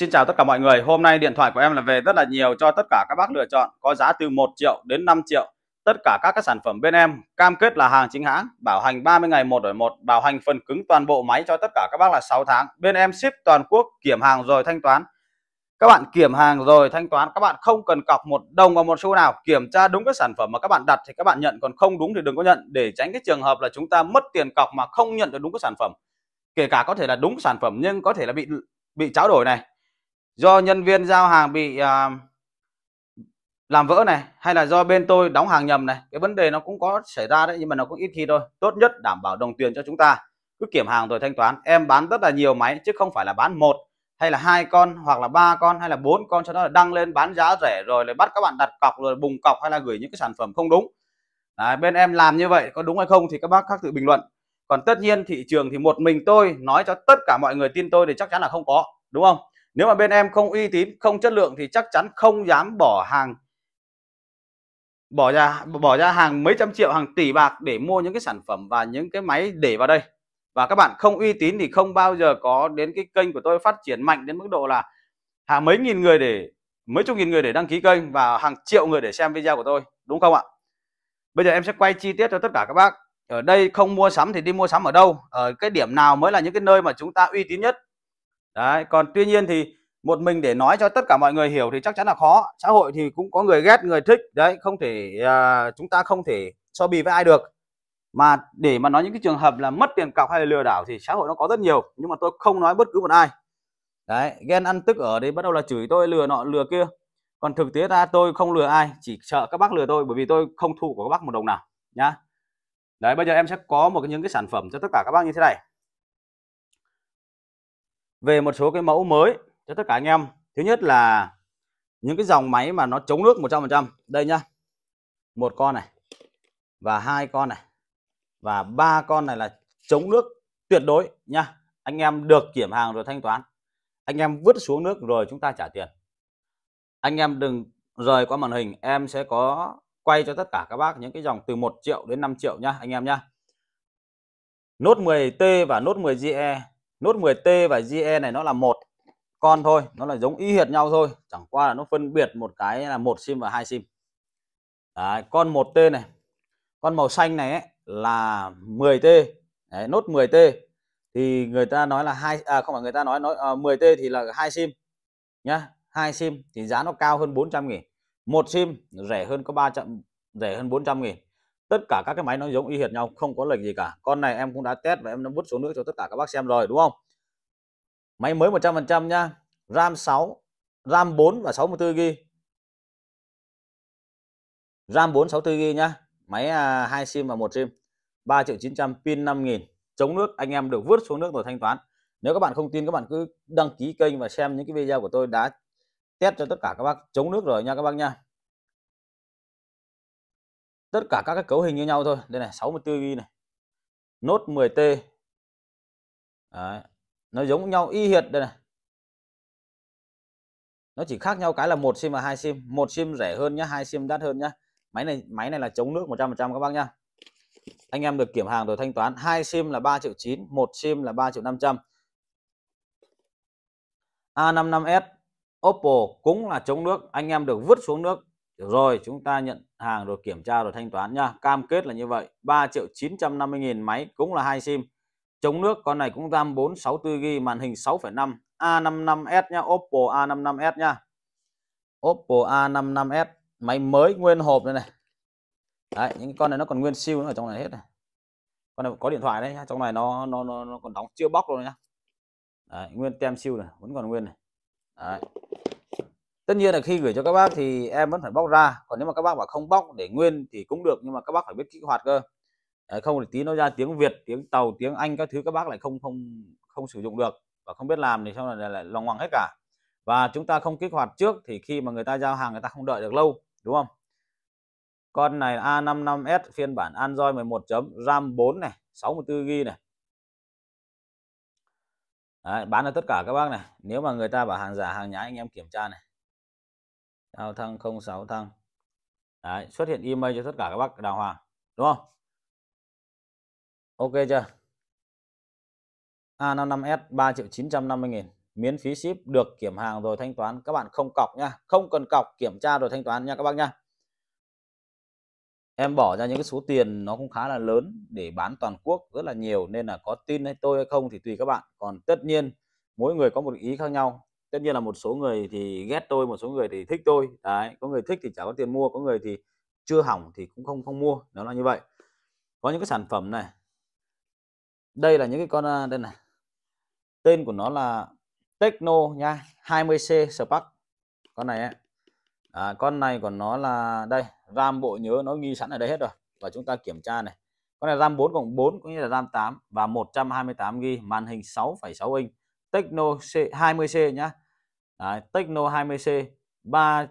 Xin chào tất cả mọi người, hôm nay điện thoại của em là về rất là nhiều cho tất cả các bác lựa chọn có giá từ 1 triệu đến 5 triệu tất cả các cái sản phẩm bên em cam kết là hàng chính hãng bảo hành 30 ngày một đổi một bảo hành phần cứng toàn bộ máy cho tất cả các bác là 6 tháng bên em ship toàn quốc kiểm hàng rồi thanh toán các bạn kiểm hàng rồi thanh toán các bạn không cần cọc một đồng vào một xu nào kiểm tra đúng cái sản phẩm mà các bạn đặt thì các bạn nhận còn không đúng thì đừng có nhận để tránh cái trường hợp là chúng ta mất tiền cọc mà không nhận được đúng cái sản phẩm kể cả có thể là đúng sản phẩm nhưng có thể là bị bị tráo đổi này do nhân viên giao hàng bị à, làm vỡ này hay là do bên tôi đóng hàng nhầm này cái vấn đề nó cũng có xảy ra đấy nhưng mà nó cũng ít khi thôi tốt nhất đảm bảo đồng tiền cho chúng ta cứ kiểm hàng rồi thanh toán em bán rất là nhiều máy chứ không phải là bán một hay là hai con hoặc là ba con hay là bốn con cho nó đăng lên bán giá rẻ rồi lại bắt các bạn đặt cọc rồi bùng cọc hay là gửi những cái sản phẩm không đúng Đấy, bên em làm như vậy có đúng hay không thì các bác khác tự bình luận còn tất nhiên thị trường thì một mình tôi nói cho tất cả mọi người tin tôi thì chắc chắn là không có đúng không nếu mà bên em không uy tín không chất lượng thì chắc chắn không dám bỏ hàng bỏ ra bỏ ra hàng mấy trăm triệu hàng tỷ bạc để mua những cái sản phẩm và những cái máy để vào đây và các bạn không uy tín thì không bao giờ có đến cái kênh của tôi phát triển mạnh đến mức độ là hàng mấy nghìn người để mấy chục nghìn người để đăng ký kênh và hàng triệu người để xem video của tôi đúng không ạ bây giờ em sẽ quay chi tiết cho tất cả các bác ở đây không mua sắm thì đi mua sắm ở đâu ở cái điểm nào mới là những cái nơi mà chúng ta uy tín nhất đấy còn tuy nhiên thì một mình để nói cho tất cả mọi người hiểu thì chắc chắn là khó xã hội thì cũng có người ghét người thích đấy không thể uh, chúng ta không thể so bì với ai được mà để mà nói những cái trường hợp là mất tiền cọc hay là lừa đảo thì xã hội nó có rất nhiều nhưng mà tôi không nói bất cứ một ai đấy ghen ăn tức ở đây bắt đầu là chửi tôi lừa nọ lừa kia còn thực tế ra tôi không lừa ai chỉ sợ các bác lừa tôi bởi vì tôi không thu của các bác một đồng nào nhá đấy bây giờ em sẽ có một cái những cái sản phẩm cho tất cả các bác như thế này về một số cái mẫu mới cho tất cả anh em thứ nhất là những cái dòng máy mà nó chống nước 100% đây nhá một con này và hai con này và ba con này là chống nước tuyệt đối nhá anh em được kiểm hàng rồi thanh toán anh em vứt xuống nước rồi chúng ta trả tiền anh em đừng rời qua màn hình em sẽ có quay cho tất cả các bác những cái dòng từ 1 triệu đến 5 triệu nhá anh em nhá nốt 10T và nốt 10GE nốt 10T và JE này nó là một con thôi nó là giống y hệt nhau thôi chẳng qua là nó phân biệt một cái là một sim và hai sim Đấy, con 1T này con màu xanh này ấy, là 10T Đấy, nốt 10T thì người ta nói là hai à, không phải người ta nói nói à, 10T thì là hai sim nhá hai sim thì giá nó cao hơn 400 nghìn một sim rẻ hơn có 300 rẻ hơn 400 nghìn tất cả các cái máy nó giống y hệt nhau không có lệch gì cả con này em cũng đã test và em đã vứt xuống nước cho tất cả các bác xem rồi đúng không máy mới 100% nhá RAM 6 RAM 4 và 64GB RAM 4 64GB nhá máy 2 à, sim và 1 sim 3 triệu 900 pin 5000 chống nước anh em được vứt xuống nước rồi thanh toán nếu các bạn không tin các bạn cứ đăng ký kênh và xem những cái video của tôi đã test cho tất cả các bác chống nước rồi nha các bác nha tất cả các cái cấu hình như nhau thôi đây này 64 g này nốt 10t Đấy. nó giống nhau y hệt đây này nó chỉ khác nhau cái là một sim và hai sim một sim rẻ hơn nhá hai sim đắt hơn nhá máy này máy này là chống nước 100% các bác nhá anh em được kiểm hàng rồi thanh toán hai sim là 3 triệu chín một sim là 3 triệu 500 A55s Oppo cũng là chống nước anh em được vứt xuống nước rồi chúng ta nhận hàng rồi kiểm tra rồi thanh toán nha cam kết là như vậy 3 triệu 950 nghìn máy cũng là hai sim chống nước con này cũng RAM 464GB màn hình 6,5 A55s nha Oppo A55s nha Oppo A55s máy mới nguyên hộp đây này, đấy những con này nó còn nguyên siêu nó ở trong này hết này con này có điện thoại đấy trong này nó nó nó, nó còn đóng chưa bóc rồi nhá đấy, nguyên tem siêu này vẫn còn nguyên này đấy tất nhiên là khi gửi cho các bác thì em vẫn phải bóc ra còn nếu mà các bác bảo không bóc để nguyên thì cũng được nhưng mà các bác phải biết kích hoạt cơ không thì tí nó ra tiếng Việt tiếng tàu tiếng Anh các thứ các bác lại không không không sử dụng được và không biết làm thì xong là lại, lại loằng ngoằng hết cả và chúng ta không kích hoạt trước thì khi mà người ta giao hàng người ta không đợi được lâu đúng không con này là A55s phiên bản Android 11 chấm RAM 4 này 64GB này Đấy, bán cho tất cả các bác này nếu mà người ta bảo hàng giả hàng nhái anh em kiểm tra này đao thăng 06 thăng Đấy, xuất hiện email cho tất cả các bác đào hoàng đúng không ok chưa A55S 3 triệu 950 nghìn miễn phí ship được kiểm hàng rồi thanh toán các bạn không cọc nha không cần cọc kiểm tra rồi thanh toán nha các bác nha em bỏ ra những cái số tiền nó cũng khá là lớn để bán toàn quốc rất là nhiều nên là có tin hay tôi hay không thì tùy các bạn còn tất nhiên mỗi người có một ý khác nhau tất nhiên là một số người thì ghét tôi một số người thì thích tôi đấy có người thích thì chả có tiền mua có người thì chưa hỏng thì cũng không không mua nó là như vậy có những cái sản phẩm này đây là những cái con à, đây này tên của nó là Techno nha 20C Spark con này ấy. À, con này của nó là đây RAM bộ nhớ nó ghi sẵn ở đây hết rồi và chúng ta kiểm tra này con này RAM 4 cộng 4 cũng như là RAM 8 và 128 GB màn hình 6,6 inch Techno C 20C nhá. Đấy, Techno 20C 3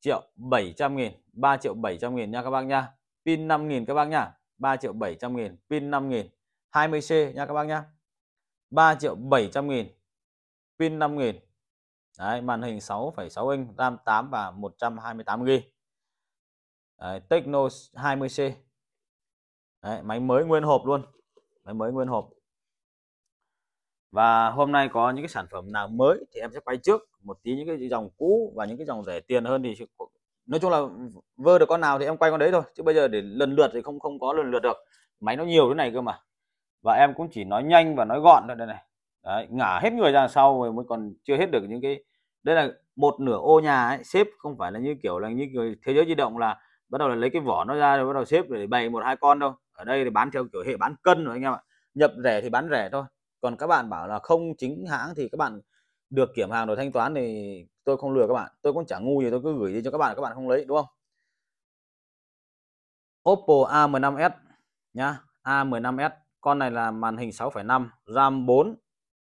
triệu 700 nghìn 3 triệu 700 nghìn nha các bác nha Pin 5 nghìn các bác nha 3 triệu 700 nghìn Pin 5 nghìn 20C nha các bác nhá 3 triệu 700 nghìn Pin 5 nghìn Đấy, màn hình 6,6 inch RAM 8 và 128GB Đấy, Techno 20C Đấy, máy mới nguyên hộp luôn máy mới nguyên hộp và hôm nay có những cái sản phẩm nào mới thì em sẽ quay trước một tí những cái dòng cũ và những cái dòng rẻ tiền hơn thì nói chung là vơ được con nào thì em quay con đấy thôi chứ bây giờ để lần lượt thì không không có lần lượt được máy nó nhiều thế này cơ mà và em cũng chỉ nói nhanh và nói gọn thôi đây này đấy, ngả hết người ra sau rồi mới còn chưa hết được những cái đây là một nửa ô nhà ấy, xếp không phải là như kiểu là như kiểu thế giới di động là bắt đầu là lấy cái vỏ nó ra rồi bắt đầu xếp để bày một hai con đâu ở đây thì bán theo kiểu hệ bán cân rồi anh em ạ nhập rẻ thì bán rẻ thôi còn các bạn bảo là không chính hãng thì các bạn được kiểm hàng rồi thanh toán thì tôi không lừa các bạn tôi cũng chẳng ngu gì tôi cứ gửi đi cho các bạn các bạn không lấy đúng không Oppo A15s nhá A15s con này là màn hình 6,5 RAM 4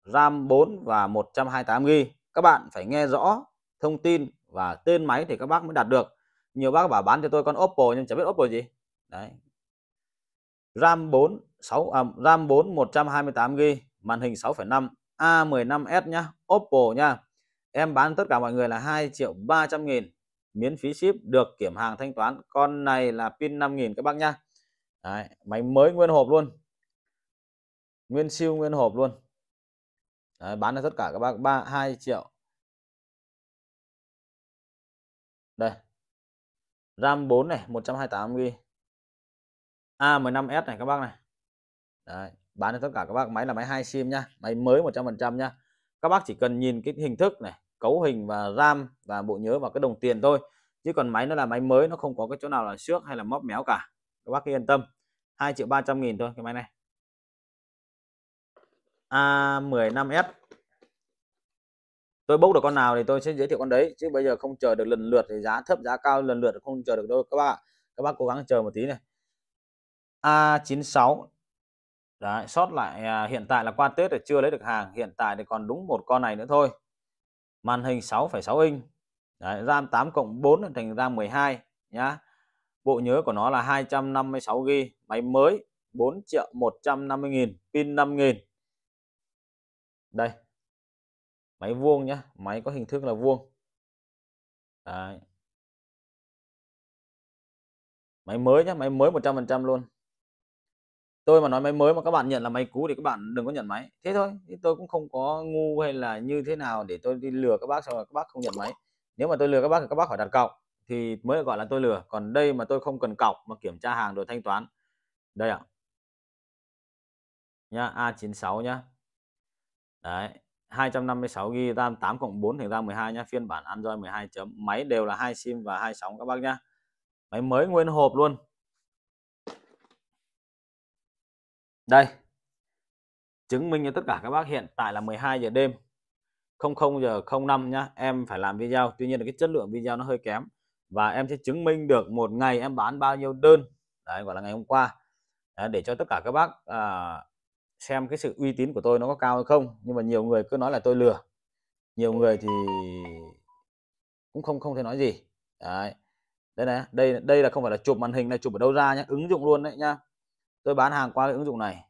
RAM 4 và 128GB các bạn phải nghe rõ thông tin và tên máy thì các bác mới đạt được nhiều bác bảo bán cho tôi con Oppo nhưng chẳng biết Oppo gì đấy RAM 4 6 à, RAM 4 128GB màn hình 6,5 A15s nhá Oppo nhá em bán tất cả mọi người là 2 triệu 300 nghìn miễn phí ship được kiểm hàng thanh toán con này là pin nghìn các bác nhá Đấy, máy mới nguyên hộp luôn nguyên siêu nguyên hộp luôn Đấy, bán cho tất cả các bác 3 2 triệu đây RAM 4 này 128GB A15s này các bác này đấy bán cho tất cả các bác máy là máy hai sim nhá máy mới 100% nhá các bác chỉ cần nhìn cái hình thức này cấu hình và ram và bộ nhớ và cái đồng tiền thôi chứ còn máy nó là máy mới nó không có cái chỗ nào là xước hay là móp méo cả các bác yên tâm 2 triệu 300 nghìn thôi cái máy này A15S tôi bốc được con nào thì tôi sẽ giới thiệu con đấy chứ bây giờ không chờ được lần lượt thì giá thấp giá cao lần lượt không chờ được đâu các bác các bác cố gắng chờ một tí này A96 Đấy, sót lại à, hiện tại là qua Tết thì chưa lấy được hàng, hiện tại thì còn đúng một con này nữa thôi. Màn hình 6,6 inch. Đấy, RAM 8 cộng 4 thành RAM 12 nhá. Bộ nhớ của nó là 256GB, máy mới 4 triệu 150 nghìn, pin 5 nghìn. Đây. Máy vuông nhá, máy có hình thức là vuông. Đấy. Máy mới nhá, máy mới 100% luôn tôi mà nói máy mới mà các bạn nhận là máy cũ thì các bạn đừng có nhận máy thế thôi tôi cũng không có ngu hay là như thế nào để tôi đi lừa các bác xong rồi các bác không nhận máy nếu mà tôi lừa các bác thì các bác phải đặt cọc thì mới gọi là tôi lừa còn đây mà tôi không cần cọc mà kiểm tra hàng rồi thanh toán đây ạ à. nhá A96 nhá đấy 256 GB RAM 8 cộng 4 thành ra 12 nhá phiên bản Android 12 chấm máy đều là hai sim và hai sóng các bác nhá máy mới nguyên hộp luôn Đây. Chứng minh cho tất cả các bác hiện tại là 12 giờ đêm. 00 giờ 05 nhá, em phải làm video, tuy nhiên là cái chất lượng video nó hơi kém và em sẽ chứng minh được một ngày em bán bao nhiêu đơn. Đấy gọi là ngày hôm qua. Đấy, để cho tất cả các bác à, xem cái sự uy tín của tôi nó có cao hay không, nhưng mà nhiều người cứ nói là tôi lừa. Nhiều người thì cũng không không thể nói gì. Đấy. Đây này, đây đây là không phải là chụp màn hình này chụp ở đâu ra nhá, ứng dụng luôn đấy nhá tôi bán hàng qua ứng dụng này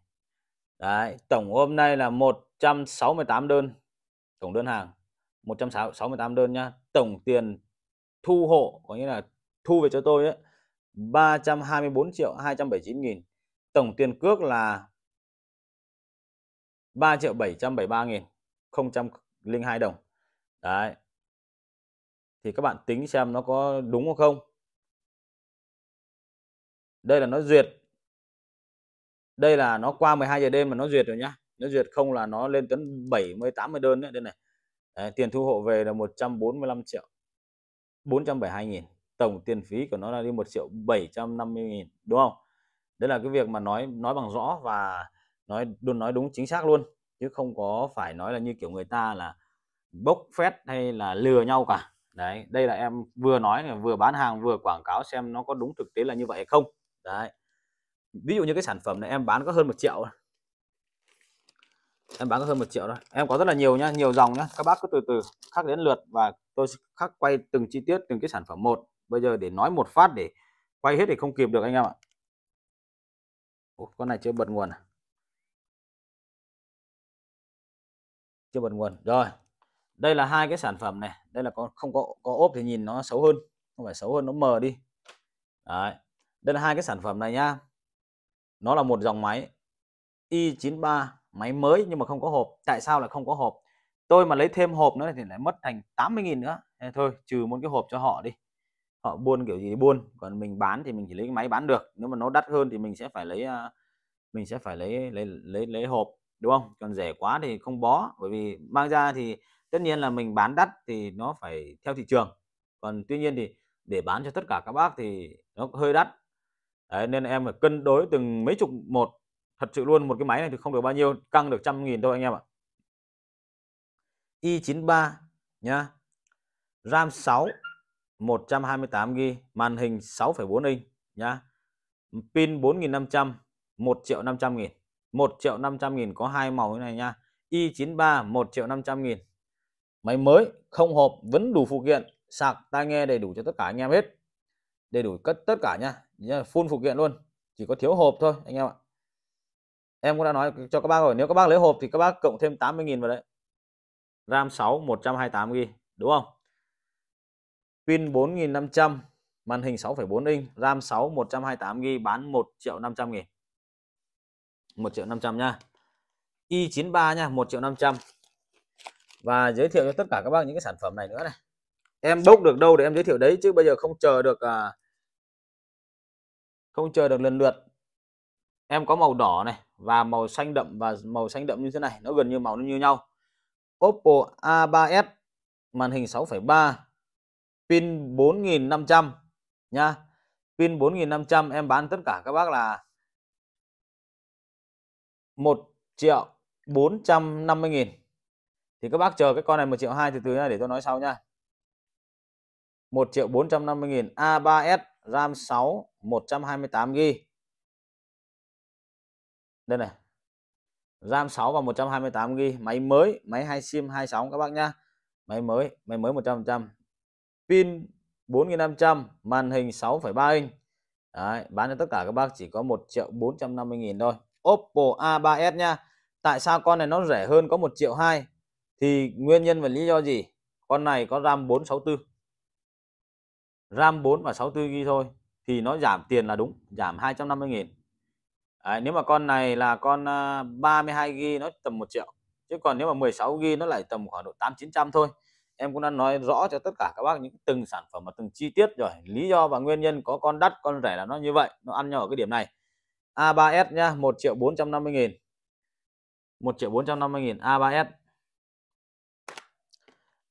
đấy tổng hôm nay là 168 đơn tổng đơn hàng 168 đơn nhá tổng tiền thu hộ có nghĩa là thu về cho tôi ấy, 324 triệu 279 nghìn tổng tiền cước là 3 triệu 773 nghìn 002 đồng đấy thì các bạn tính xem nó có đúng không đây là nó duyệt đây là nó qua 12 giờ đêm mà nó duyệt rồi nhá nó duyệt không là nó lên tấn 70 80 đơn nữa đây này Đấy, tiền thu hộ về là 145 triệu 472 nghìn tổng tiền phí của nó là đi 1 triệu 750 nghìn đúng không đấy là cái việc mà nói nói bằng rõ và nói luôn nói đúng chính xác luôn chứ không có phải nói là như kiểu người ta là bốc phét hay là lừa nhau cả đấy đây là em vừa nói vừa bán hàng vừa quảng cáo xem nó có đúng thực tế là như vậy hay không đấy ví dụ như cái sản phẩm này em bán có hơn một triệu em bán có hơn một triệu thôi em có rất là nhiều nhá nhiều dòng nhá các bác cứ từ từ khắc đến lượt và tôi khắc quay từng chi tiết từng cái sản phẩm một bây giờ để nói một phát để quay hết thì không kịp được anh em ạ Ủa, con này chưa bật nguồn à? chưa bật nguồn rồi đây là hai cái sản phẩm này đây là có không có có ốp thì nhìn nó xấu hơn không phải xấu hơn nó mờ đi Đấy. đây là hai cái sản phẩm này nhá nó là một dòng máy i93 máy mới nhưng mà không có hộp tại sao lại không có hộp tôi mà lấy thêm hộp nữa thì lại mất thành 80.000 nữa thôi trừ một cái hộp cho họ đi họ buôn kiểu gì buôn còn mình bán thì mình chỉ lấy cái máy bán được nếu mà nó đắt hơn thì mình sẽ phải lấy à, mình sẽ phải lấy lấy lấy lấy hộp đúng không còn rẻ quá thì không bó bởi vì mang ra thì tất nhiên là mình bán đắt thì nó phải theo thị trường còn tuy nhiên thì để bán cho tất cả các bác thì nó hơi đắt Đấy, nên em phải cân đối từng mấy chục một thật sự luôn một cái máy này thì không được bao nhiêu căng được trăm nghìn thôi anh em ạ i93 nhá RAM 6 128GB màn hình 6,4 inch nhá pin 4500 1 triệu 500 nghìn 1 triệu 500 nghìn có hai màu như này nha i93 1 triệu 500 nghìn máy mới không hộp vẫn đủ phụ kiện sạc tai nghe đầy đủ cho tất cả anh em hết đầy đủ cất tất cả nha nhá full phụ kiện luôn chỉ có thiếu hộp thôi anh em ạ em cũng đã nói cho các bác rồi nếu các bác lấy hộp thì các bác cộng thêm 80.000 vào đấy RAM 6 128 GB đúng không pin 4500 màn hình 6,4 inch RAM 6 128 GB bán 1 triệu 500 nghìn 1 triệu 500 nha i93 nha 1 triệu 500 và giới thiệu cho tất cả các bác những cái sản phẩm này nữa này em bốc được đâu để em giới thiệu đấy chứ bây giờ không chờ được à, không chờ được lần lượt em có màu đỏ này và màu xanh đậm và màu xanh đậm như thế này nó gần như màu nó như nhau Oppo A3s màn hình 6,3 pin 4500 nha pin 4500 em bán tất cả các bác là 1 triệu 450 nghìn thì các bác chờ cái con này 1 triệu 2 từ từ nha để tôi nói sau nha 1 triệu 450 nghìn A3s RAM 6 128GB. Đây này. RAM 6 và 128GB, máy mới, máy hai SIM 26 các bác nhá. Máy mới, máy mới 100%. Pin 4500, màn hình 6,3 inch. Đấy, bán cho tất cả các bác chỉ có 1 triệu 450 nghìn thôi. Oppo A3s nha. Tại sao con này nó rẻ hơn có 1 triệu 2? Thì nguyên nhân và lý do gì? Con này có RAM 464 RAM 4 và 64 GB thôi thì nó giảm tiền là đúng, giảm 250 000 Đấy, nếu mà con này là con 32 à, GB nó tầm 1 triệu. Chứ còn nếu mà 16 GB nó lại tầm khoảng độ 8 900 thôi. Em cũng đã nói rõ cho tất cả các bác những từng sản phẩm và từng chi tiết rồi, lý do và nguyên nhân có con đắt, con rẻ là nó như vậy, nó ăn nhau ở cái điểm này. A3S nha 1 triệu 450 000 1 triệu 450 000 A3S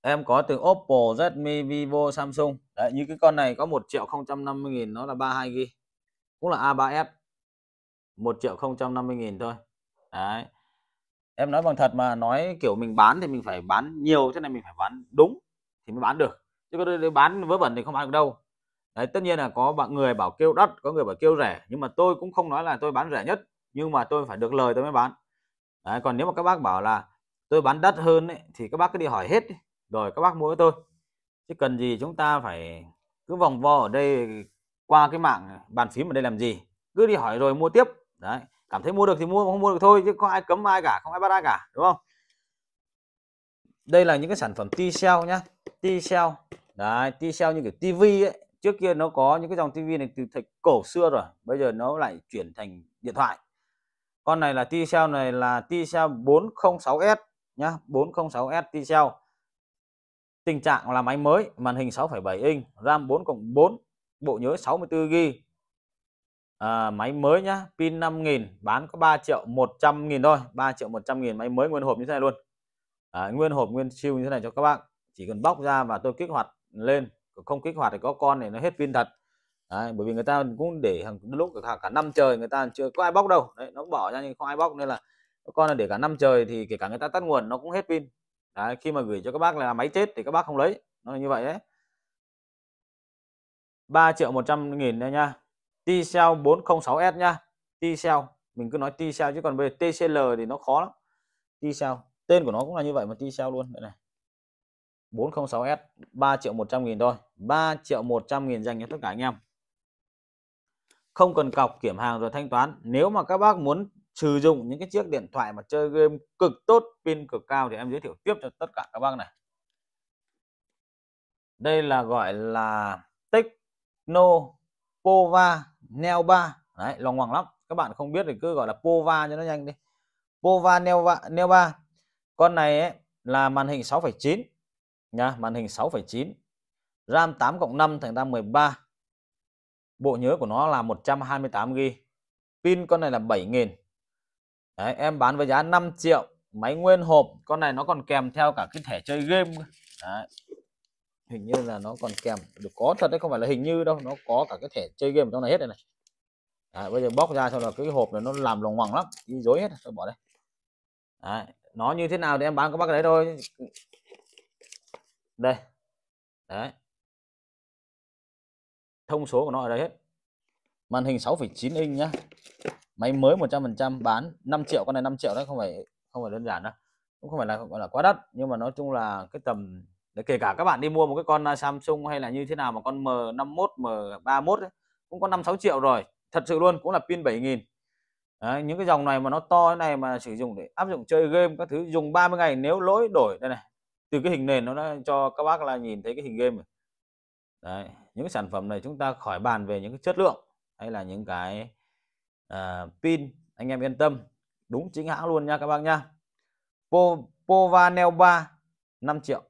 em có từ Oppo, Redmi, Vivo, Samsung đấy như cái con này có 1 triệu 050 nghìn nó là 32 g cũng là A3F 1 triệu 050 nghìn thôi đấy em nói bằng thật mà nói kiểu mình bán thì mình phải bán nhiều thế này mình phải bán đúng thì mới bán được chứ có bán vớ vẩn thì không bán được đâu đấy tất nhiên là có bạn người bảo kêu đắt có người bảo kêu rẻ nhưng mà tôi cũng không nói là tôi bán rẻ nhất nhưng mà tôi phải được lời tôi mới bán đấy, còn nếu mà các bác bảo là tôi bán đắt hơn ấy, thì các bác cứ đi hỏi hết ấy rồi các bác mua với tôi chứ cần gì chúng ta phải cứ vòng vo ở đây qua cái mạng bàn phím ở đây làm gì cứ đi hỏi rồi mua tiếp đấy cảm thấy mua được thì mua không mua được thôi chứ có ai cấm ai cả không ai bắt ai cả đúng không đây là những cái sản phẩm T-cell nhá T-cell đấy T-cell như kiểu tivi ấy trước kia nó có những cái dòng tivi này từ thời cổ xưa rồi bây giờ nó lại chuyển thành điện thoại con này là T-cell này là T-cell 406S nhá 406S T-cell Tình trạng là máy mới, màn hình 6,7 inch, RAM 4 cộng 4, bộ nhớ 64GB. À, máy mới nhá, pin 5000 bán có 3 triệu 100 nghìn thôi, 3 triệu 100 nghìn máy mới nguyên hộp như thế này luôn. À, nguyên hộp nguyên siêu như thế này cho các bạn. Chỉ cần bóc ra và tôi kích hoạt lên, không kích hoạt thì có con này nó hết pin thật. Đấy, bởi vì người ta cũng để hàng lúc cả, cả năm trời người ta chưa có ai bóc đâu. Đấy, nó bỏ ra nhưng không ai bóc nên là con là để cả năm trời thì kể cả người ta tắt nguồn nó cũng hết pin Đấy, khi mà gửi cho các bác là máy chết thì các bác không lấy nó là như vậy đấy 3 triệu 100 nghìn đây nha T-Cell 406S nha T-Cell mình cứ nói T-Cell chứ còn về TCL thì nó khó lắm T-Cell tên của nó cũng là như vậy mà T-Cell luôn đây này 406S 3 triệu 100 nghìn thôi 3 triệu 100 nghìn dành cho tất cả anh em không cần cọc kiểm hàng rồi thanh toán nếu mà các bác muốn sử dụng những cái chiếc điện thoại mà chơi game cực tốt pin cực cao thì em giới thiệu tiếp cho tất cả các bác này đây là gọi là Techno Pova Neo 3 đấy lòng hoàng lắm các bạn không biết thì cứ gọi là Pova cho nó nhanh đi Pova Neo 3, Neo 3. con này ấy, là màn hình 6.9, nha màn hình 6.9, RAM 8 cộng 5 thành ra 13 bộ nhớ của nó là 128 GB pin con này là 7.000. Đấy, em bán với giá 5 triệu máy nguyên hộp con này nó còn kèm theo cả cái thẻ chơi game đấy. hình như là nó còn kèm được có thật đấy không phải là hình như đâu nó có cả cái thẻ chơi game trong này hết đây này đấy, bây giờ bóc ra xong là cái hộp này nó làm lòng hoàng lắm đi dối hết tôi bỏ đây đấy. nó như thế nào thì em bán các bác đấy thôi đây đấy thông số của nó ở đây hết màn hình 6,9 inch nhá máy mới 100% bán 5 triệu con này 5 triệu đó không phải không phải đơn giản đâu cũng không phải là gọi là quá đắt nhưng mà nói chung là cái tầm để kể cả các bạn đi mua một cái con à, Samsung hay là như thế nào mà con M51 M31 ấy, cũng có 5 6 triệu rồi thật sự luôn cũng là pin 7000 Đấy, những cái dòng này mà nó to thế này mà sử dụng để áp dụng chơi game các thứ dùng 30 ngày nếu lỗi đổi đây này từ cái hình nền nó đã cho các bác là nhìn thấy cái hình game rồi. Đấy, những cái sản phẩm này chúng ta khỏi bàn về những cái chất lượng hay là những cái à, pin anh em yên tâm đúng chính hãng luôn nha các bác nha po Povanel 3 5 triệu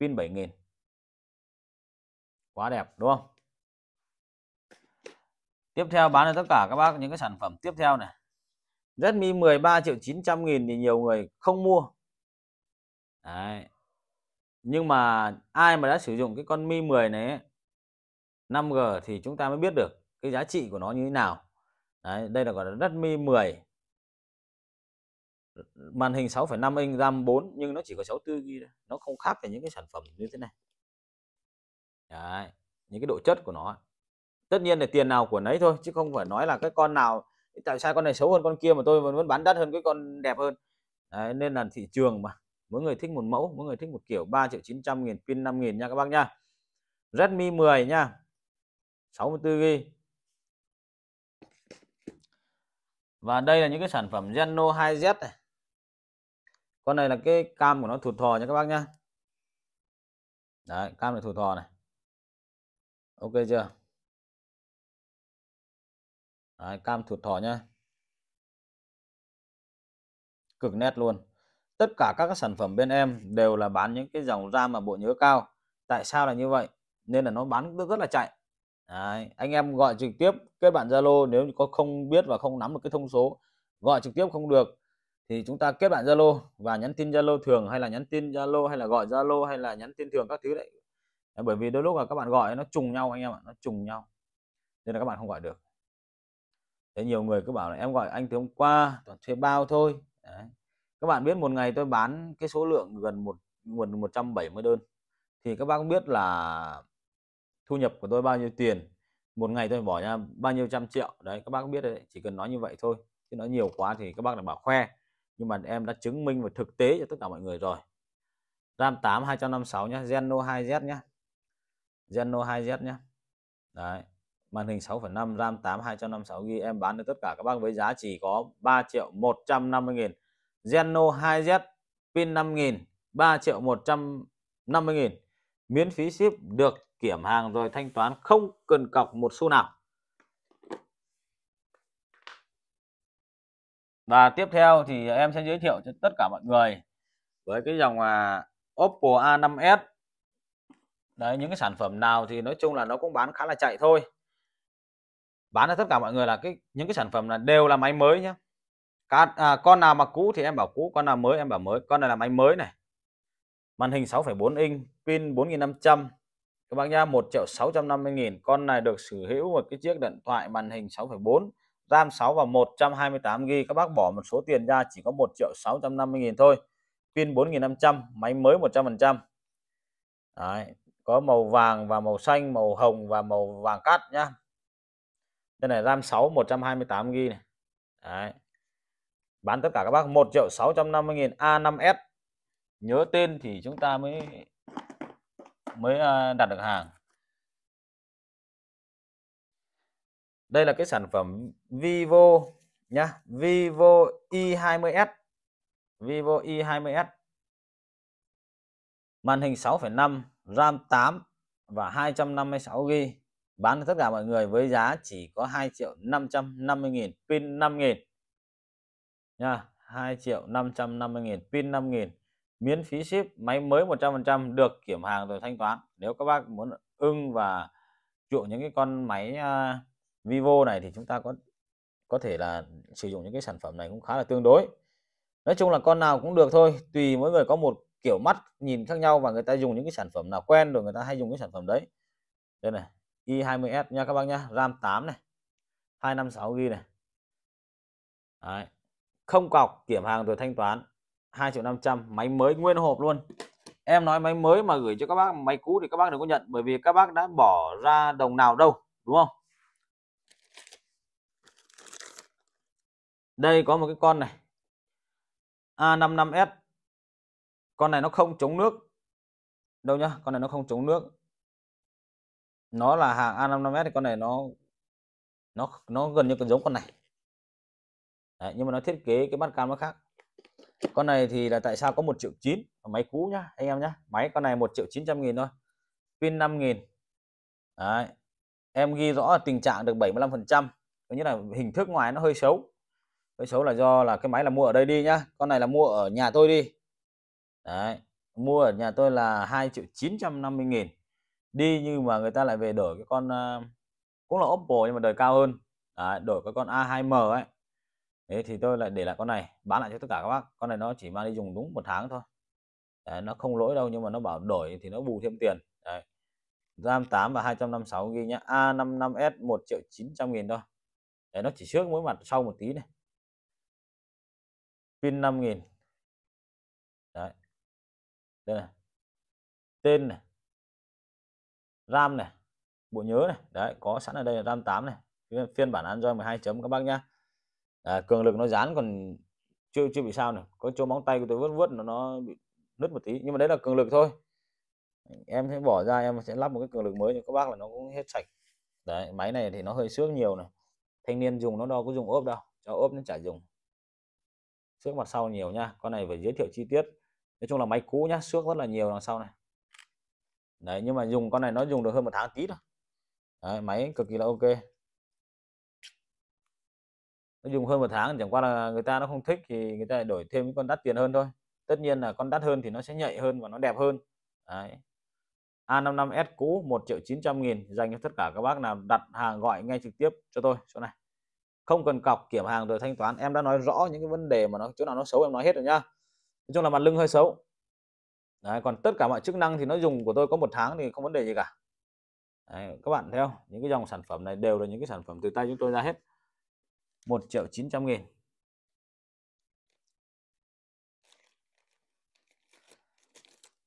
pin 7000 quá đẹp đúng không tiếp theo bán cho tất cả các bác những cái sản phẩm tiếp theo này Redmi 13 triệu 900 nghìn thì nhiều người không mua Đấy. nhưng mà ai mà đã sử dụng cái con Mi 10 này ấy, 5G thì chúng ta mới biết được cái giá trị của nó như thế nào Đấy, đây là gọi là Redmi 10 màn hình 6,5 inch RAM 4 nhưng nó chỉ có 64 GB nó không khác về những cái sản phẩm như thế này Đấy, những cái độ chất của nó tất nhiên là tiền nào của nấy thôi chứ không phải nói là cái con nào tại sao con này xấu hơn con kia mà tôi vẫn bán đắt hơn cái con đẹp hơn Đấy, nên là thị trường mà mỗi người thích một mẫu mỗi người thích một kiểu 3 triệu 900 nghìn pin 5 nghìn nha các bác nha Redmi 10 nha 64 GB và đây là những cái sản phẩm Geno 2Z này con này là cái cam của nó thụt thò nha các bác nhá đấy cam này thụt thò này ok chưa đấy, cam thụt thò nhá cực nét luôn tất cả các sản phẩm bên em đều là bán những cái dòng RAM mà bộ nhớ cao tại sao là như vậy nên là nó bán rất là chạy Đấy, anh em gọi trực tiếp kết bạn Zalo nếu có không biết và không nắm được cái thông số gọi trực tiếp không được thì chúng ta kết bạn Zalo và nhắn tin Zalo thường hay là nhắn tin Zalo hay là gọi Zalo hay là nhắn tin thường các thứ đấy bởi vì đôi lúc là các bạn gọi nó trùng nhau anh em ạ nó trùng nhau nên là các bạn không gọi được thế nhiều người cứ bảo là em gọi anh từ hôm qua toàn thuê bao thôi đấy. các bạn biết một ngày tôi bán cái số lượng gần một gần 170 đơn thì các bác biết là thu nhập của tôi bao nhiêu tiền một ngày tôi bỏ ra bao nhiêu trăm triệu đấy các bác biết đấy chỉ cần nói như vậy thôi chứ nói nhiều quá thì các bác là bảo khoe nhưng mà em đã chứng minh và thực tế cho tất cả mọi người rồi RAM 8 256 nhé Geno 2Z nhé Geno 2Z nhé đấy màn hình 6.5 RAM 8 256 ghi em bán được tất cả các bác với giá chỉ có 3 triệu 150 nghìn Geno 2Z pin 5000 3 triệu 150 nghìn miễn phí ship được kiểm hàng rồi thanh toán không cần cọc một xu nào và tiếp theo thì em sẽ giới thiệu cho tất cả mọi người với cái dòng à, Oppo A5s đấy những cái sản phẩm nào thì nói chung là nó cũng bán khá là chạy thôi bán cho tất cả mọi người là cái những cái sản phẩm là đều là máy mới nhé à, con nào mà cũ thì em bảo cũ con nào mới em bảo mới con này là máy mới này màn hình 6,4 inch pin 4500 các bác nhá 1 triệu 650 nghìn con này được sở hữu một cái chiếc điện thoại màn hình 6,4 RAM 6 và 128 GB các bác bỏ một số tiền ra chỉ có 1 triệu 650 nghìn thôi pin 4500 máy mới 100% Đấy, có màu vàng và màu xanh màu hồng và màu vàng cát nhá đây này RAM 6 128 GB này Đấy. bán tất cả các bác 1 triệu 650 nghìn A5s nhớ tên thì chúng ta mới mới ờ, đặt được hàng đây là cái sản phẩm Vivo nhá Vivo i20s Vivo i20s màn hình 6,5 RAM 8 và 256GB bán cho tất cả mọi người với giá chỉ có 2 triệu 550 nghìn pin 5 nghìn nha 2 triệu 550 nghìn pin 5 nghìn miễn phí ship máy mới 100% được kiểm hàng rồi thanh toán nếu các bác muốn ưng và chuộng những cái con máy à, Vivo này thì chúng ta có có thể là sử dụng những cái sản phẩm này cũng khá là tương đối nói chung là con nào cũng được thôi tùy mỗi người có một kiểu mắt nhìn khác nhau và người ta dùng những cái sản phẩm nào quen rồi người ta hay dùng cái sản phẩm đấy đây này i20s nha các bác nhá RAM 8 này 256 g này đấy. không cọc kiểm hàng rồi thanh toán 2 triệu 500 máy mới nguyên hộp luôn em nói máy mới mà gửi cho các bác máy cũ thì các bác đừng có nhận bởi vì các bác đã bỏ ra đồng nào đâu đúng không đây có một cái con này A55S con này nó không chống nước đâu nhá con này nó không chống nước nó là hàng A55S thì con này nó nó nó gần như còn giống con này Đấy, nhưng mà nó thiết kế cái mắt cam nó khác con này thì là tại sao có một triệu chín máy cũ nhá anh em nhá máy con này một triệu chín trăm nghìn thôi pin 5 nghìn Đấy. em ghi rõ là tình trạng được 75 phần trăm có nghĩa là hình thức ngoài nó hơi xấu hơi xấu là do là cái máy là mua ở đây đi nhá con này là mua ở nhà tôi đi Đấy. mua ở nhà tôi là 2 triệu 950 nghìn đi nhưng mà người ta lại về đổi cái con à, cũng là Oppo nhưng mà đời cao hơn Đấy. đổi cái con A2M ấy thế thì tôi lại để lại con này bán lại cho tất cả các bác con này nó chỉ mang đi dùng đúng một tháng thôi đấy, nó không lỗi đâu nhưng mà nó bảo đổi thì nó bù thêm tiền đấy RAM 8 và 256 ghi nhá A55s 1 triệu 900 nghìn thôi đấy nó chỉ trước mỗi mặt sau một tí này pin 5000 đấy đây này tên này RAM này bộ nhớ này đấy có sẵn ở đây là RAM 8 này phiên bản Android 12 chấm các bác nhá à, cường lực nó dán còn chưa chưa bị sao này có chỗ móng tay của tôi vớt vớt nó nó bị nứt một tí nhưng mà đấy là cường lực thôi em sẽ bỏ ra em sẽ lắp một cái cường lực mới cho các bác là nó cũng hết sạch đấy máy này thì nó hơi xước nhiều này thanh niên dùng nó đâu có dùng ốp đâu cho ốp nó chả dùng xước mặt sau nhiều nha con này phải giới thiệu chi tiết nói chung là máy cũ nhá xước rất là nhiều đằng sau này đấy nhưng mà dùng con này nó dùng được hơn một tháng tí thôi đấy, máy cực kỳ là ok nó dùng hơn một tháng chẳng qua là người ta nó không thích thì người ta lại đổi thêm cái con đắt tiền hơn thôi tất nhiên là con đắt hơn thì nó sẽ nhạy hơn và nó đẹp hơn Đấy. A55s cũ 1 triệu 900 nghìn dành cho tất cả các bác nào đặt hàng gọi ngay trực tiếp cho tôi chỗ này không cần cọc kiểm hàng rồi thanh toán em đã nói rõ những cái vấn đề mà nó chỗ nào nó xấu em nói hết rồi nhá nói chung là mặt lưng hơi xấu Đấy, còn tất cả mọi chức năng thì nó dùng của tôi có một tháng thì không vấn đề gì cả Đấy, các bạn thấy không? những cái dòng sản phẩm này đều là những cái sản phẩm từ tay chúng tôi ra hết 1 triệu 900 nghìn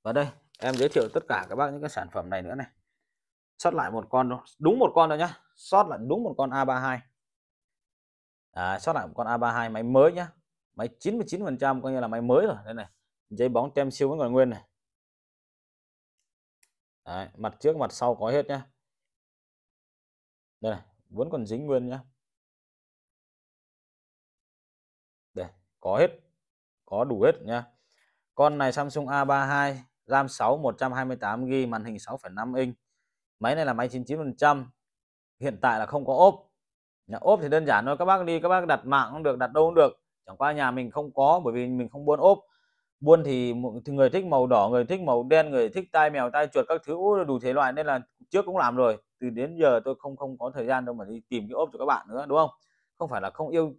Và đây em giới thiệu tất cả các bác những cái sản phẩm này nữa này Sót lại một con đúng, đúng một con thôi nhá Sót lại đúng một con A32 à, Sót lại một con A32 máy mới nhá Máy 99% coi như là máy mới rồi đây này dây bóng tem siêu vẫn còn nguyên này Đấy, mặt trước mặt sau có hết nhá đây này vẫn còn dính nguyên nhá có hết có đủ hết nhá con này Samsung A32 RAM 6 128GB màn hình 6,5 inch máy này là máy 99% hiện tại là không có ốp nhà ốp thì đơn giản thôi các bác đi các bác đặt mạng cũng được đặt đâu cũng được chẳng qua nhà mình không có bởi vì mình không buôn ốp buôn thì, thì người thích màu đỏ người thích màu đen người thích tai mèo tai chuột các thứ đủ thể loại nên là trước cũng làm rồi từ đến giờ tôi không không có thời gian đâu mà đi tìm cái ốp cho các bạn nữa đúng không không phải là không yêu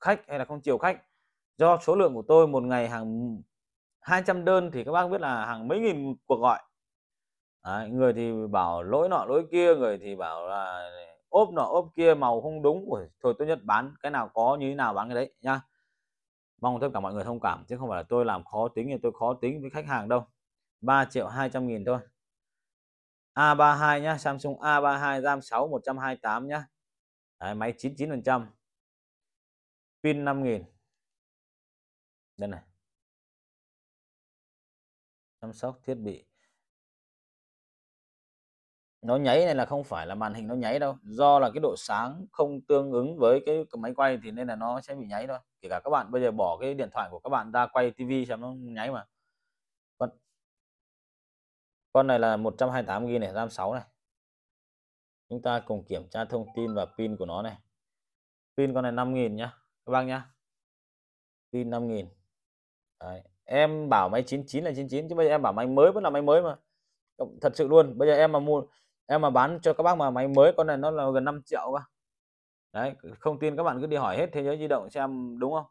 khách hay là không chiều khách do số lượng của tôi một ngày hàng 200 đơn thì các bác biết là hàng mấy nghìn cuộc gọi Đấy, người thì bảo lỗi nọ lỗi kia người thì bảo là ốp nọ ốp kia màu không đúng của thôi tôi nhất bán cái nào có như thế nào bán cái đấy nhá mong tất cả mọi người thông cảm chứ không phải là tôi làm khó tính thì tôi khó tính với khách hàng đâu 3 triệu 200 nghìn thôi A32 nhá Samsung A32 RAM 6 128 nhá đấy, máy 99 phần trăm pin 5000 đây này chăm sóc thiết bị nó nháy này là không phải là màn hình nó nháy đâu do là cái độ sáng không tương ứng với cái máy quay thì nên là nó sẽ bị nháy thôi kể cả các bạn bây giờ bỏ cái điện thoại của các bạn ra quay tivi xem nó nháy mà con vâng. con này là 128 g này RAM 6 này chúng ta cùng kiểm tra thông tin và pin của nó này pin con này 5.000 nhá các bác nhá pin 5.000 Đấy. em bảo máy 99 là 99 chứ bây giờ em bảo máy mới vẫn là máy mới mà thật sự luôn bây giờ em mà mua em mà bán cho các bác mà máy mới con này nó là gần 5 triệu cơ đấy không tin các bạn cứ đi hỏi hết thế giới di động xem đúng không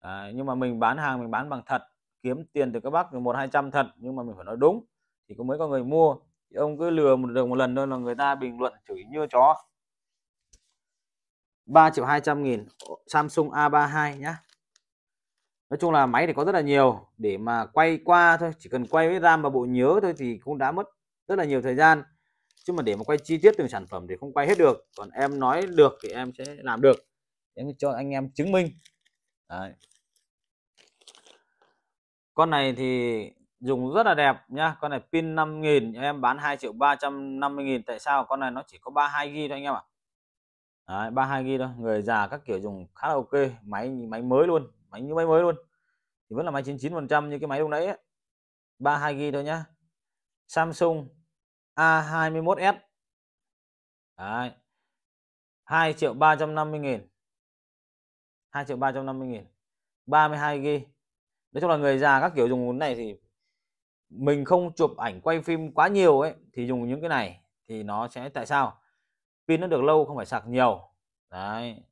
à, nhưng mà mình bán hàng mình bán bằng thật kiếm tiền từ các bác một hai trăm thật nhưng mà mình phải nói đúng thì có mấy con người mua thì ông cứ lừa một được một lần thôi là người ta bình luận chửi như chó 3 triệu 200 nghìn Samsung A32 nhá nói chung là máy thì có rất là nhiều để mà quay qua thôi chỉ cần quay với ram và bộ nhớ thôi thì cũng đã mất rất là nhiều thời gian chứ mà để mà quay chi tiết từng sản phẩm thì không quay hết được còn em nói được thì em sẽ làm được em cho anh em chứng minh Đấy. con này thì dùng rất là đẹp nhá con này pin 5000 em bán 2 triệu 350 nghìn tại sao con này nó chỉ có 32 g thôi anh em ạ à? Đấy, 32 g thôi người già các kiểu dùng khá là ok máy máy mới luôn đánh như máy mới luôn thì vẫn là máy 99 phần trăm như cái máy lúc nãy ấy. 32 g thôi nhá Samsung A21s Đấy. 2 triệu 350 nghìn 2 triệu 350 nghìn 32 g Nói chung là người già các kiểu dùng này thì mình không chụp ảnh quay phim quá nhiều ấy thì dùng những cái này thì nó sẽ tại sao pin nó được lâu không phải sạc nhiều đấy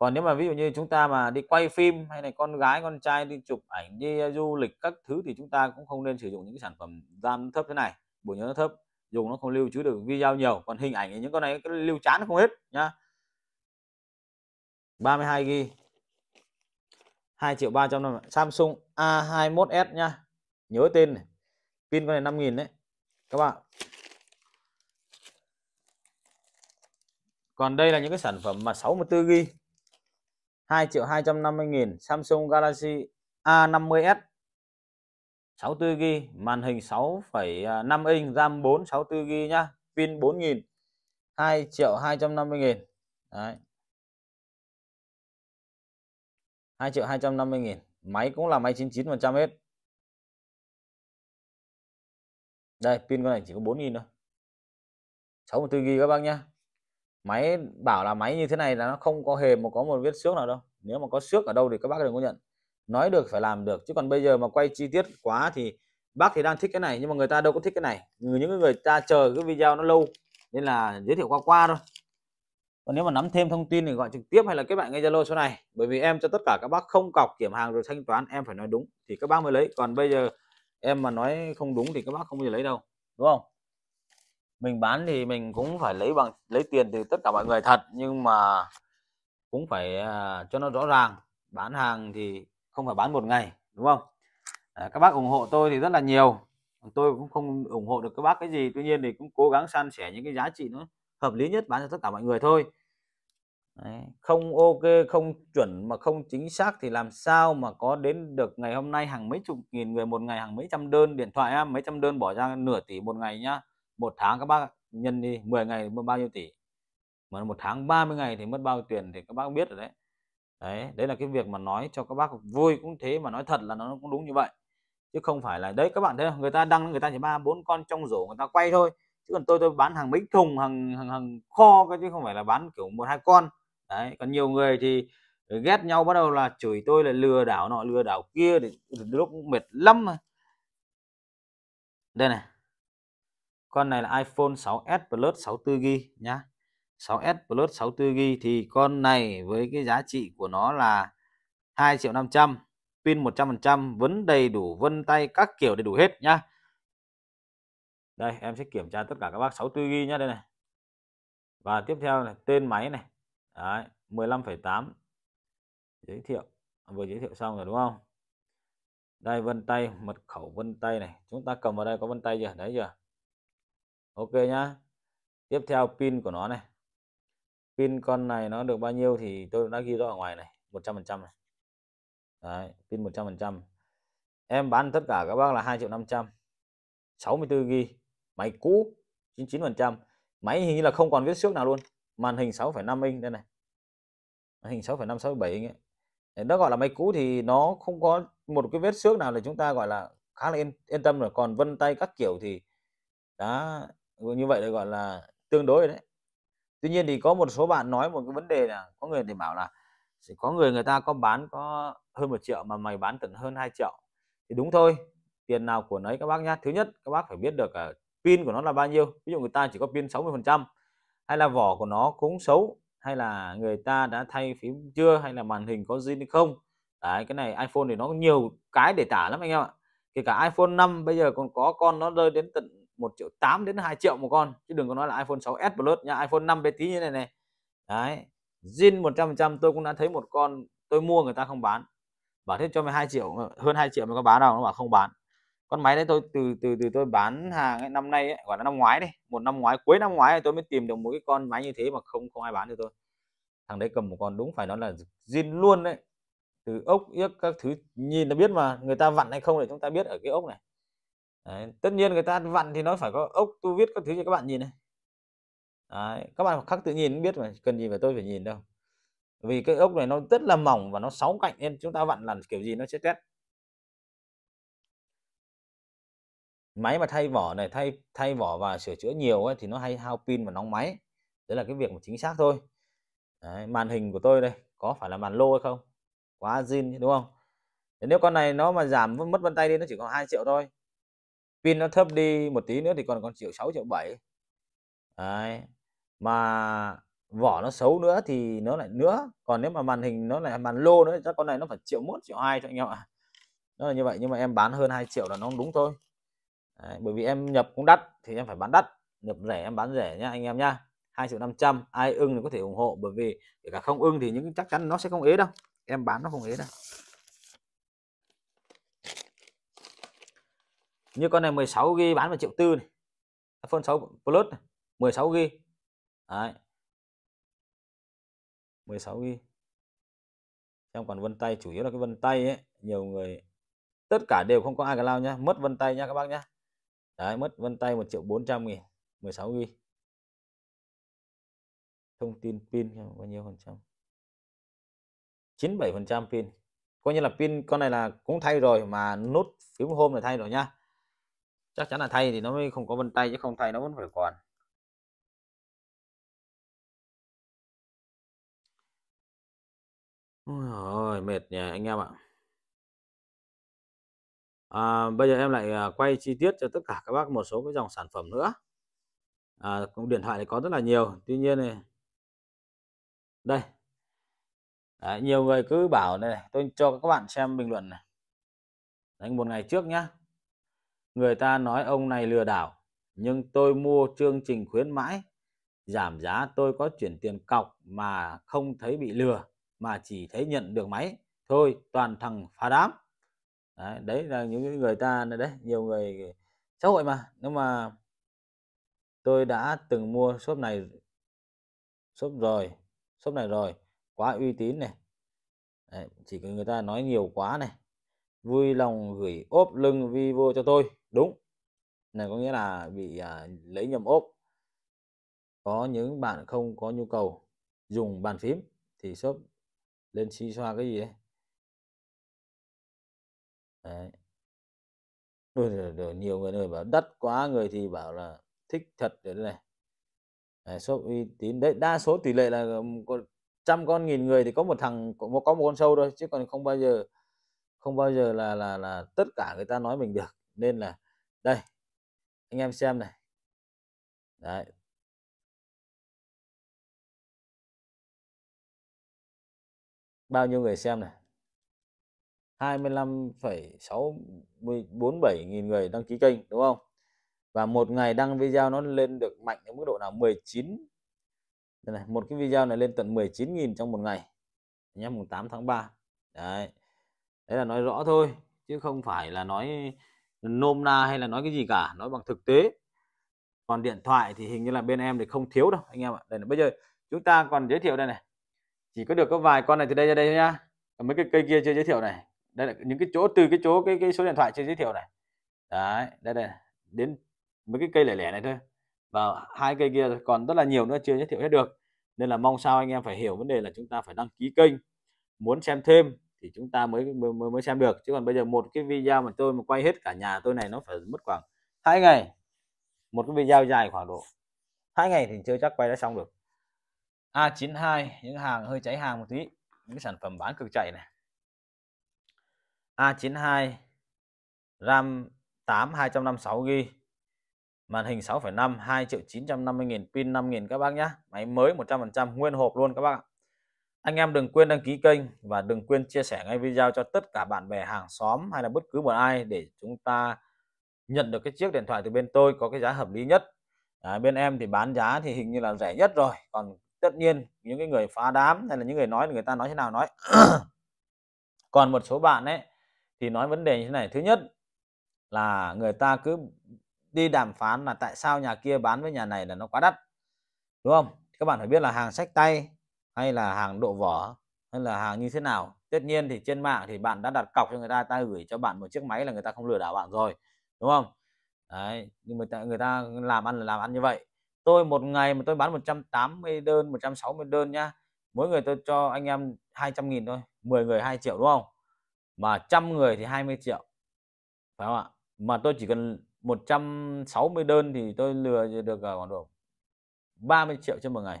còn nếu mà ví dụ như chúng ta mà đi quay phim hay là con gái con trai đi chụp ảnh đi du lịch các thứ thì chúng ta cũng không nên sử dụng những cái sản phẩm ram thấp thế này bộ nhớ nó thấp dùng nó không lưu trữ được video nhiều còn hình ảnh những con này cái lưu chán nó không hết nhá 32 g 2 triệu 300 năm Samsung A21s nhá nhớ tên này. pin con này 5000 đấy các bạn còn đây là những cái sản phẩm mà 64 g 2 triệu 250 nghìn Samsung Galaxy A50s 64GB màn hình 6,5 inch RAM 4 64GB nhá pin 4000 2 triệu 250 nghìn Đấy. 2 triệu 250 nghìn máy cũng là máy 99% hết đây pin con này chỉ có 4 nghìn thôi 64 GB các bác nhá máy bảo là máy như thế này là nó không có hề một có một vết xước nào đâu nếu mà có xước ở đâu thì các bác đừng có nhận nói được phải làm được chứ còn bây giờ mà quay chi tiết quá thì bác thì đang thích cái này nhưng mà người ta đâu có thích cái này những người ta chờ cái video nó lâu nên là giới thiệu qua qua thôi còn nếu mà nắm thêm thông tin thì gọi trực tiếp hay là kết bạn ngay Zalo số này bởi vì em cho tất cả các bác không cọc kiểm hàng rồi thanh toán em phải nói đúng thì các bác mới lấy còn bây giờ em mà nói không đúng thì các bác không bao giờ lấy đâu đúng không mình bán thì mình cũng phải lấy bằng lấy tiền từ tất cả mọi người thật nhưng mà cũng phải uh, cho nó rõ ràng bán hàng thì không phải bán một ngày đúng không à, các bác ủng hộ tôi thì rất là nhiều tôi cũng không ủng hộ được các bác cái gì tuy nhiên thì cũng cố gắng san sẻ những cái giá trị nó hợp lý nhất bán cho tất cả mọi người thôi Đấy. không ok không chuẩn mà không chính xác thì làm sao mà có đến được ngày hôm nay hàng mấy chục nghìn người một ngày hàng mấy trăm đơn điện thoại em mấy trăm đơn bỏ ra nửa tỷ một ngày nhá một tháng các bác nhân đi 10 ngày mất bao nhiêu tỷ mà một tháng 30 ngày thì mất bao nhiêu tiền thì các bác biết rồi đấy đấy đấy là cái việc mà nói cho các bác vui cũng thế mà nói thật là nó cũng đúng như vậy chứ không phải là đấy các bạn thấy không? người ta đăng người ta chỉ ba bốn con trong rổ người ta quay thôi chứ còn tôi tôi bán hàng mấy thùng hàng hàng, hàng kho cái chứ không phải là bán kiểu một hai con đấy còn nhiều người thì ghét nhau bắt đầu là chửi tôi là lừa đảo nọ lừa đảo kia thì lúc mệt lắm mà đây này con này là iPhone 6s Plus 64GB nhá 6s Plus 64GB thì con này với cái giá trị của nó là 2 triệu 500 pin 100% vẫn đầy đủ vân tay các kiểu đầy đủ hết nhá đây em sẽ kiểm tra tất cả các bác 64GB nhá đây này và tiếp theo là tên máy này Đấy, 15,8 giới thiệu vừa giới thiệu xong rồi đúng không đây vân tay mật khẩu vân tay này chúng ta cầm vào đây có vân tay chưa đấy chưa ok nhá tiếp theo pin của nó này pin con này nó được bao nhiêu thì tôi đã ghi rõ ở ngoài này 100% này trăm pin 100% em bán tất cả các bác là 2 triệu 500 64 ghi máy cũ 99% máy hình như là không còn vết xước nào luôn màn hình 6,5 inch đây này màn hình 6,5 6,7 inch ấy Đấy, nó gọi là máy cũ thì nó không có một cái vết xước nào là chúng ta gọi là khá là yên, yên tâm rồi còn vân tay các kiểu thì đã Vâng, như vậy là gọi là tương đối đấy tuy nhiên thì có một số bạn nói một cái vấn đề là có người thì bảo là có người người ta có bán có hơn một triệu mà mày bán tận hơn 2 triệu thì đúng thôi tiền nào của nấy các bác nhá thứ nhất các bác phải biết được uh, pin của nó là bao nhiêu ví dụ người ta chỉ có pin 60 phần trăm hay là vỏ của nó cũng xấu hay là người ta đã thay phím chưa hay là màn hình có gì hay không đấy cái này iPhone thì nó nhiều cái để tả lắm anh em ạ kể cả iPhone 5 bây giờ còn có con nó rơi đến tận 1 triệu 8 đến 2 triệu một con chứ đừng có nói là iPhone 6s Plus nha iPhone 5 bé tí như này này đấy zin 100% tôi cũng đã thấy một con tôi mua người ta không bán bảo thế cho mày 2 triệu hơn 2 triệu mày có bán đâu nó bảo không bán con máy đấy tôi từ từ từ tôi bán hàng ấy, năm nay ấy, gọi là năm ngoái đi một năm ngoái cuối năm ngoái tôi mới tìm được một cái con máy như thế mà không không ai bán cho tôi thằng đấy cầm một con đúng phải nói là zin luôn đấy từ ốc yếc các thứ nhìn là biết mà người ta vặn hay không để chúng ta biết ở cái ốc này Đấy, tất nhiên người ta vặn thì nó phải có ốc tôi viết các thứ cho các bạn nhìn này Đấy, các bạn khắc tự nhìn biết mà cần gì phải tôi phải nhìn đâu vì cái ốc này nó rất là mỏng và nó sáu cạnh nên chúng ta vặn là kiểu gì nó sẽ tét máy mà thay vỏ này thay thay vỏ và sửa chữa nhiều ấy, thì nó hay hao pin và nóng máy đấy là cái việc mà chính xác thôi đấy, màn hình của tôi đây có phải là màn lô hay không quá zin đúng không nếu con này nó mà giảm mất vân tay đi nó chỉ còn 2 triệu thôi pin nó thấp đi một tí nữa thì còn còn triệu sáu triệu bảy đấy mà vỏ nó xấu nữa thì nó lại nữa còn nếu mà màn hình nó lại màn lô nữa chắc con này nó phải triệu mốt triệu hai cho anh em ạ nó là như vậy nhưng mà em bán hơn 2 triệu là nó đúng thôi đấy, bởi vì em nhập cũng đắt thì em phải bán đắt nhập rẻ em bán rẻ nhá anh em nhá 2 triệu 500 ai ưng thì có thể ủng hộ bởi vì kể cả không ưng thì những chắc chắn nó sẽ không ế đâu em bán nó không ế đâu như con này 16 g bán một triệu tư này iPhone 6 Plus này 16 g đấy 16 g trong còn vân tay chủ yếu là cái vân tay ấy nhiều người tất cả đều không có ai cả lao nhá mất vân tay nha các bác nhá đấy mất vân tay 1 triệu 400 nghìn 16 g thông tin pin bao nhiêu phần trăm 97 phần trăm pin coi như là pin con này là cũng thay rồi mà nút phím hôm là thay rồi nha chắc chắn là thay thì nó mới không có vân tay chứ không thay nó vẫn phải còn ôi mệt nhỉ anh em ạ à, bây giờ em lại à, quay chi tiết cho tất cả các bác một số cái dòng sản phẩm nữa à, cũng điện thoại thì có rất là nhiều tuy nhiên này đây Đấy, nhiều người cứ bảo này tôi cho các bạn xem bình luận này Đấy, một ngày trước nhá Người ta nói ông này lừa đảo, nhưng tôi mua chương trình khuyến mãi. Giảm giá tôi có chuyển tiền cọc mà không thấy bị lừa, mà chỉ thấy nhận được máy. Thôi, toàn thằng phá đám. Đấy, đấy là những người ta, đấy, nhiều người xã hội mà. Nhưng mà tôi đã từng mua shop này, shop rồi, shop này rồi, quá uy tín này. Đấy, chỉ cần người ta nói nhiều quá này vui lòng gửi ốp lưng vivo cho tôi đúng này có nghĩa là bị à, lấy nhầm ốp có những bạn không có nhu cầu dùng bàn phím thì shop lên xí xoa cái gì ấy. đấy rồi, rồi, rồi nhiều người người bảo đắt quá người thì bảo là thích thật rồi đây này đấy, shop uy tín đấy đa số tỷ lệ là một trăm con nghìn người thì có một thằng có một con sâu thôi chứ còn không bao giờ không bao giờ là là là tất cả người ta nói mình được nên là đây anh em xem này đấy bao nhiêu người xem này 25,647 nghìn người đăng ký kênh đúng không và một ngày đăng video nó lên được mạnh ở mức độ nào 19 đây này một cái video này lên tận 19.000 trong một ngày nhé mùng 8 tháng 3 đấy đấy là nói rõ thôi chứ không phải là nói nôm na hay là nói cái gì cả nói bằng thực tế còn điện thoại thì hình như là bên em thì không thiếu đâu anh em ạ đây là bây giờ chúng ta còn giới thiệu đây này chỉ có được có vài con này từ đây ra đây nhá còn mấy cái cây kia chưa giới thiệu này đây là những cái chỗ từ cái chỗ cái cái số điện thoại chưa giới thiệu này đấy đây đây đến mấy cái cây lẻ lẻ này thôi và hai cây kia còn rất là nhiều nữa chưa giới thiệu hết được nên là mong sao anh em phải hiểu vấn đề là chúng ta phải đăng ký kênh muốn xem thêm thì chúng ta mới mới, mới xem được chứ còn bây giờ một cái video mà tôi mà quay hết cả nhà tôi này nó phải mất khoảng hai ngày một cái video dài khoảng độ hai ngày thì chưa chắc quay đã xong được A92 những hàng hơi cháy hàng một tí những cái sản phẩm bán cực chạy này A92 RAM 8 256 GB màn hình 6,5 2 triệu 950 nghìn pin 5 nghìn các bác nhá máy mới 100% nguyên hộp luôn các bác ạ anh em đừng quên đăng ký kênh và đừng quên chia sẻ ngay video cho tất cả bạn bè hàng xóm hay là bất cứ một ai để chúng ta nhận được cái chiếc điện thoại từ bên tôi có cái giá hợp lý nhất. À, bên em thì bán giá thì hình như là rẻ nhất rồi. Còn tất nhiên những cái người phá đám hay là những người nói người ta nói thế nào nói. Còn một số bạn ấy thì nói vấn đề như thế này. Thứ nhất là người ta cứ đi đàm phán là tại sao nhà kia bán với nhà này là nó quá đắt. Đúng không? Các bạn phải biết là hàng sách tay hay là hàng độ vỏ hay là hàng như thế nào tất nhiên thì trên mạng thì bạn đã đặt cọc cho người ta ta gửi cho bạn một chiếc máy là người ta không lừa đảo bạn rồi đúng không Đấy, nhưng mà người ta làm ăn là làm ăn như vậy tôi một ngày mà tôi bán 180 đơn 160 đơn nhá mỗi người tôi cho anh em 200 nghìn thôi 10 người 2 triệu đúng không mà trăm người thì 20 triệu phải không ạ mà tôi chỉ cần 160 đơn thì tôi lừa được ờ, khoảng độ 30 triệu trên một ngày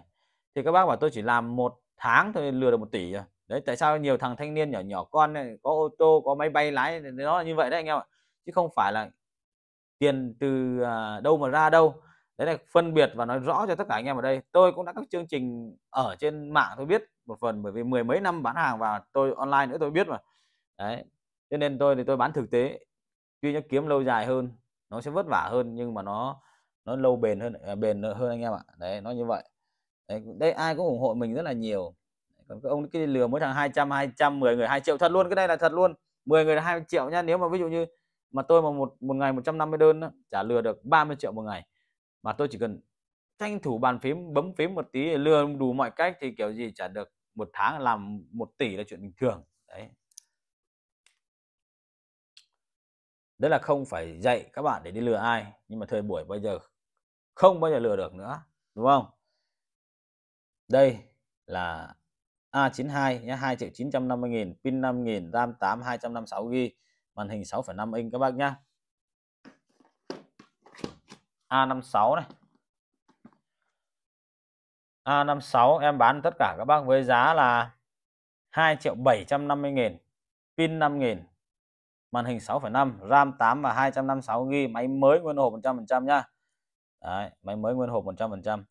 thì các bác bảo tôi chỉ làm một tháng thôi lừa được một tỷ rồi à. đấy tại sao nhiều thằng thanh niên nhỏ nhỏ con này có ô tô có máy bay lái nó là như vậy đấy anh em ạ chứ không phải là tiền từ à, đâu mà ra đâu đấy là phân biệt và nói rõ cho tất cả anh em ở đây tôi cũng đã các chương trình ở trên mạng tôi biết một phần bởi vì mười mấy năm bán hàng và tôi online nữa tôi biết mà đấy cho nên tôi thì tôi bán thực tế tuy nó kiếm lâu dài hơn nó sẽ vất vả hơn nhưng mà nó nó lâu bền hơn à, bền hơn anh em ạ đấy nó như vậy đấy, đây ai cũng ủng hộ mình rất là nhiều còn cái ông cái lừa mỗi thằng 200 200 10 người 2 triệu thật luôn cái này là thật luôn 10 người là 2 triệu nha nếu mà ví dụ như mà tôi mà một một ngày 150 đơn đó, trả lừa được 30 triệu một ngày mà tôi chỉ cần tranh thủ bàn phím bấm phím một tí lừa đủ mọi cách thì kiểu gì trả được một tháng làm một tỷ là chuyện bình thường đấy đấy là không phải dạy các bạn để đi lừa ai nhưng mà thời buổi bây giờ không bao giờ lừa được nữa đúng không đây là A92 nhé 2 triệu 950 nghìn pin 5 nghìn RAM 8 256 GB màn hình 6,5 inch các bác nhé A56 này A56 em bán tất cả các bác với giá là 2 triệu 750 nghìn pin 5 nghìn màn hình 6,5 RAM 8 và 256 GB máy mới nguyên hộp 100% nhá máy mới nguyên hộp 100%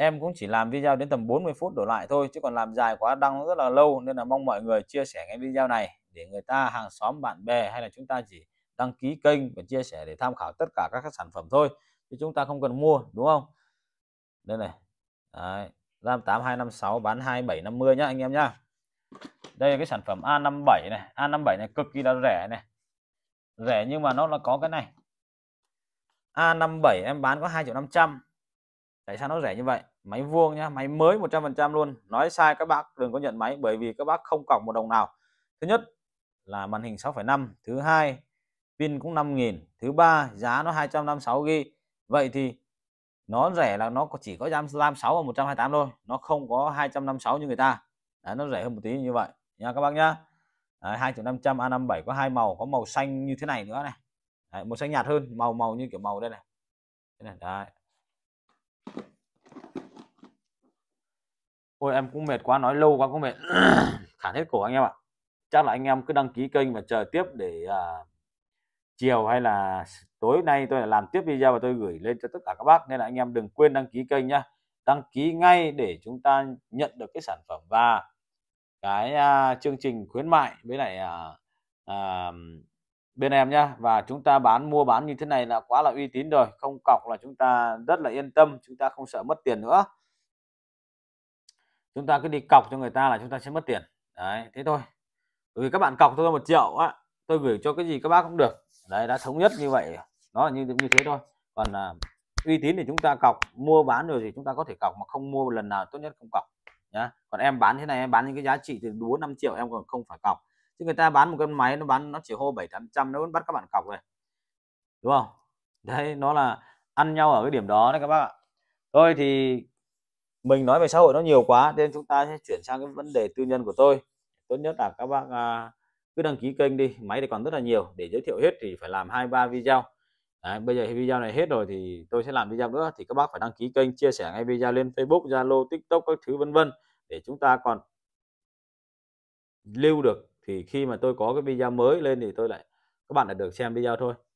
em cũng chỉ làm video đến tầm 40 phút đổ lại thôi chứ còn làm dài quá đăng rất là lâu nên là mong mọi người chia sẻ cái video này để người ta hàng xóm bạn bè hay là chúng ta chỉ đăng ký kênh và chia sẻ để tham khảo tất cả các sản phẩm thôi chứ chúng ta không cần mua đúng không đây này Đấy. RAM 8256 bán 2750 nhá anh em nhá đây là cái sản phẩm A57 này A57 này cực kỳ là rẻ này rẻ nhưng mà nó là có cái này A57 em bán có 2 triệu 500 tại sao nó rẻ như vậy máy vuông nhá máy mới 100% luôn nói sai các bác đừng có nhận máy bởi vì các bác không cọc một đồng nào thứ nhất là màn hình 6,5 thứ hai pin cũng 5.000 thứ ba giá nó 256 g vậy thì nó rẻ là nó chỉ có ram 156 và 128 thôi nó không có 256 như người ta Đấy, nó rẻ hơn một tí như vậy nha các bác nhá Đấy, 2 triệu 500 A57 có hai màu có màu xanh như thế này nữa này Đấy, màu xanh nhạt hơn màu màu như kiểu màu đây này, đây này. Đấy, Ôi em cũng mệt quá nói lâu quá cũng mệt khản hết cổ anh em ạ chắc là anh em cứ đăng ký kênh và chờ tiếp để à, chiều hay là tối nay tôi làm tiếp video và tôi gửi lên cho tất cả các bác nên là anh em đừng quên đăng ký kênh nhá đăng ký ngay để chúng ta nhận được cái sản phẩm và cái à, chương trình khuyến mại với lại à, à, bên em nhá và chúng ta bán mua bán như thế này là quá là uy tín rồi không cọc là chúng ta rất là yên tâm chúng ta không sợ mất tiền nữa chúng ta cứ đi cọc cho người ta là chúng ta sẽ mất tiền đấy thế thôi bởi vì các bạn cọc tôi một triệu á tôi gửi cho cái gì các bác cũng được đấy đã thống nhất như vậy nó là như như thế thôi còn à, uy tín thì chúng ta cọc mua bán rồi thì chúng ta có thể cọc mà không mua một lần nào tốt nhất không cọc nhá còn em bán thế này em bán những cái giá trị từ bốn năm triệu em còn không phải cọc chứ người ta bán một con máy nó bán nó chỉ hô bảy tám trăm nó vẫn bắt các bạn cọc rồi đúng không đấy nó là ăn nhau ở cái điểm đó đấy các bác ạ thôi thì mình nói về xã hội nó nhiều quá nên chúng ta sẽ chuyển sang cái vấn đề tư nhân của tôi tốt nhất là các bác à, cứ đăng ký kênh đi máy thì còn rất là nhiều để giới thiệu hết thì phải làm hai ba video Đấy, bây giờ video này hết rồi thì tôi sẽ làm video nữa thì các bác phải đăng ký kênh chia sẻ ngay video lên Facebook Zalo TikTok các thứ vân vân để chúng ta còn lưu được thì khi mà tôi có cái video mới lên thì tôi lại các bạn đã được xem video thôi